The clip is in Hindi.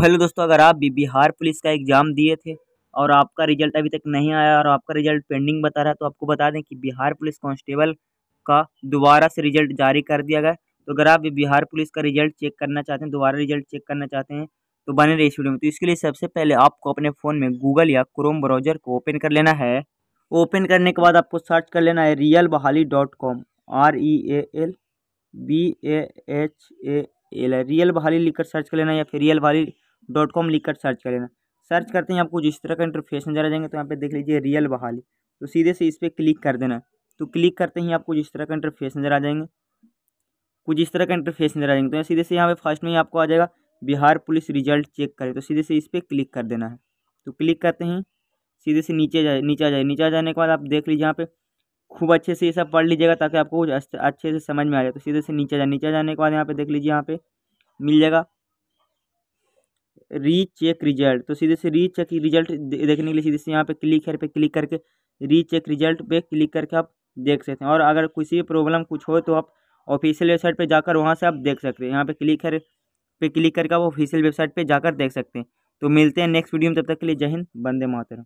हेलो दोस्तों अगर आप भी बिहार पुलिस का एग्ज़ाम दिए थे और आपका रिजल्ट अभी तक नहीं आया और आपका रिजल्ट पेंडिंग बता रहा है तो आपको बता दें कि बिहार पुलिस कांस्टेबल का दोबारा से रिजल्ट जारी कर दिया गया तो अगर आप भी बिहार पुलिस का रिजल्ट चेक करना चाहते हैं दोबारा रिजल्ट चेक करना चाहते हैं तो बने रही इस वीडियो में तो इसके लिए सबसे पहले आपको अपने फ़ोन में गूगल या क्रोम ब्राउजर को ओपन कर लेना है ओपन करने के बाद आपको सर्च कर लेना है रियल बहाली dot com R E e A L B A H A L real बहाली लिखकर सर्च कर लेना है या फिर रियल बहाली डॉट कॉम लिख कर सर्च कर लेना सर्च करते हैं आपको जिस तरह का इंटरफेस नजर आ जाएंगे तो यहाँ पे देख लीजिए रियल बहाली तो सीधे से इस पर क्लिक कर देना तो क्लिक करते ही आपको जिस तरह का इंटरफेस नजर तो तो तो आ जाएंगे कुछ इस तरह का इंटरफेस नजर आ जाएंगे तो सीधे से यहाँ पे फर्स्ट में ही आपको आ जाएगा बिहार पुलिस रिजल्ट चेक करें तो सीधे से इस पर क्लिक कर देना है तो क्लिक करते ही सीधे से नीचे जाए नीचे आ जाए नीचे आ जाने के बाद आप देख लीजिए यहाँ पे खूब अच्छे से ये सब पढ़ लीजिएगा ताकि आपको अच्छे से समझ में आ जाए तो सीधे से नीचे जाए नीचे जाने के बाद यहाँ पे देख लीजिए यहाँ पे मिल जाएगा री चेक रिजल्ट तो सीधे से री चेक रिजल्ट देखने के लिए सीधे से यहाँ पे क्लिक है पे क्लिक करके री चेक रिजल्ट पे क्लिक करके आप देख सकते हैं और अगर किसी भी प्रॉब्लम कुछ हो तो आप ऑफिशियल वेबसाइट पे जाकर वहाँ से आप देख सकते हैं यहाँ पे क्लिक है पे क्लिक करके आप ऑफिशियल वेबसाइट पर जाकर देख सकते हैं तो मिलते हैं नेक्स्ट वीडियो में तब तक के लिए जय हिंद बंदे मातर